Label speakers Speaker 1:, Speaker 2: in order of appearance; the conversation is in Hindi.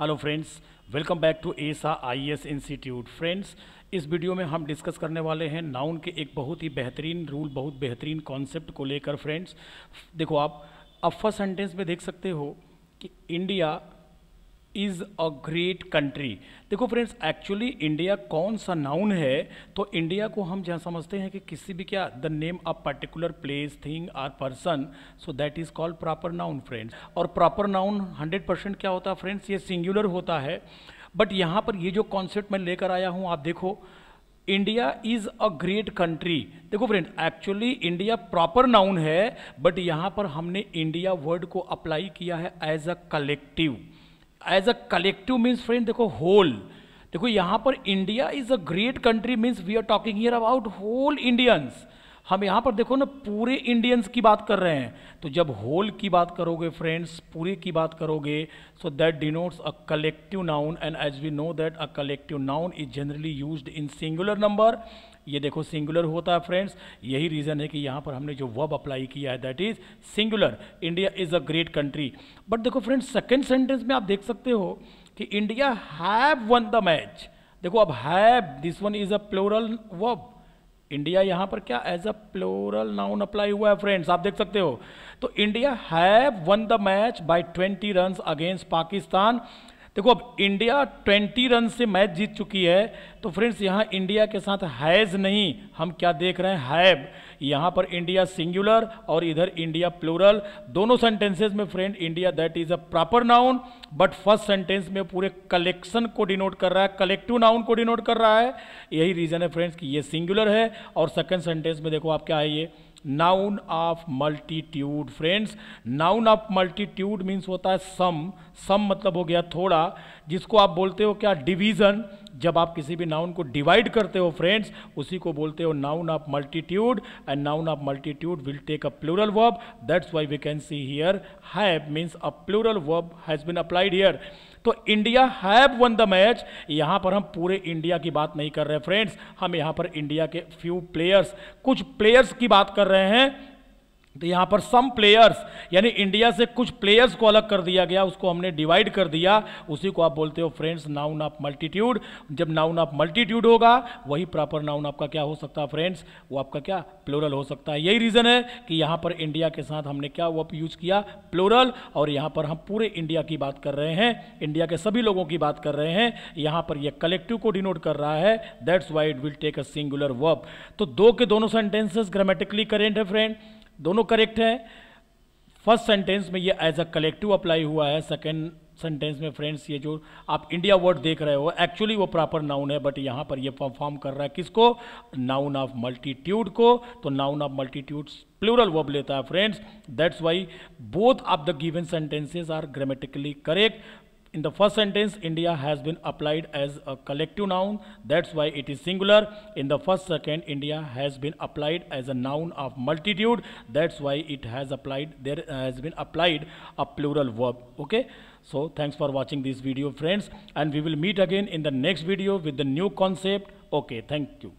Speaker 1: Hello friends welcome back to एसा आईएएस इंस्टीट्यूट फ्रेंड्स इस वीडियो में हम डिस्कस करने वाले हैं नाउन के एक बहुत ही बेहतरीन रूल बहुत बेहतरीन कॉन्सेप्ट को लेकर फ्रेंड्स देखो आप अब फर्स्ट सेंटेंस में देख सकते हो कि India is a great country देखो फ्रेंड्स एक्चुअली इंडिया कौन सा नाउन है तो इंडिया को हम जहाँ समझते हैं कि किसी भी क्या the name of particular place thing or person so that is called proper noun friends और प्रॉपर नाउन 100 परसेंट क्या होता है फ्रेंड्स ये सिंगुलर होता है बट यहाँ पर ये जो कॉन्सेप्ट मैं लेकर आया हूँ आप देखो India is a great country देखो friend actually India proper noun है बट यहाँ पर हमने इंडिया वर्ड को अप्लाई किया है as a collective as a collective means friend देखो होल देखो यहां पर India is a great country means we are talking here about whole Indians हम यहाँ पर देखो ना पूरे इंडियंस की बात कर रहे हैं तो जब होल की बात करोगे फ्रेंड्स पूरे की बात करोगे so that denotes a collective noun and as we know that a collective noun is generally use in singular number ये देखो सिंगुलर होता है फ्रेंड्स यही रीज़न है कि यहाँ पर हमने जो वर्ब अप्लाई किया है that is singular India is a great country but देखो फ्रेंड्स सेकेंड सेंटेंस में आप देख सकते हो कि India have won the match देखो अब have this one is a plural verb India यहां पर क्या as a plural noun apply हुआ है फ्रेंड्स आप देख सकते हो तो India have won the match by 20 run against Pakistan देखो अब इंडिया 20 रन से मैच जीत चुकी है तो फ्रेंड्स यहाँ इंडिया के साथ हैज़ नहीं हम क्या देख रहे हैं हैब यहाँ पर इंडिया सिंगुलर और इधर इंडिया प्लूरल दोनों सेंटेंसेज में friend India that is a proper noun but first sentence में पूरे कलेक्शन को डिनोट कर रहा है कलेक्टिव नाउन को डिनोट कर रहा है यही रीज़न है फ्रेंड्स कि ये सिंगुलर है और सेकेंड सेंटेंस में देखो आप क्या है ये noun of multitude friends noun of multitude means होता है सम सम मतलब हो गया थोड़ा जिसको आप बोलते हो क्या डिवीजन जब आप किसी भी नाउन को डिवाइड करते हो फ्रेंड्स उसी को बोलते हो noun of multitude and noun of multitude will take a plural verb that's why we can see here have means a plural verb has been applied here तो India have won the match यहां पर हम पूरे इंडिया की बात नहीं कर रहे फ्रेंड्स हम यहां पर इंडिया के फ्यू प्लेयर्स कुछ प्लेयर्स की बात कर रहे हैं तो यहाँ पर सम प्लेयर्स यानी इंडिया से कुछ प्लेयर्स को अलग कर दिया गया उसको हमने डिवाइड कर दिया उसी को आप बोलते हो फ्रेंड्स नाउन ऑफ मल्टीट्यूड जब नाउन ऑफ मल्टीट्यूड होगा वही प्रॉपर नाउन आपका क्या हो सकता है फ्रेंड्स वो आपका क्या प्लोरल हो सकता है यही रीज़न है कि यहाँ पर इंडिया के साथ हमने क्या वो यूज़ किया प्लोरल और यहाँ पर हम पूरे इंडिया की बात कर रहे हैं इंडिया के सभी लोगों की बात कर रहे हैं यहाँ पर यह कलेक्टिव को डिनोट कर रहा है that's why it will take a singular verb तो दो के दोनों सेंटेंसेस ग्रामेटिकली करेंट है फ्रेंड दोनों करेक्ट है फर्स्ट सेंटेंस में ये एज अ कलेक्टिव अप्लाई हुआ है सेकेंड सेंटेंस में फ्रेंड्स ये जो आप इंडिया वर्ड देख रहे हो एक्चुअली वो प्रॉपर नाउन है बट यहाँ पर ये परफॉर्म कर रहा है किसको नाउन ऑफ मल्टीट्यूड को तो noun of multitude plural verb लेता है friends that's why both of the given sentences are grammatically correct in the first sentence, India has been applied as a collective noun. That's why it is singular. In the first second, India has been applied as a noun of multitude. That's why it has applied. There has been applied a plural verb. Okay. So thanks for watching this video, friends. And we will meet again in the next video with the new concept. Okay. Thank you.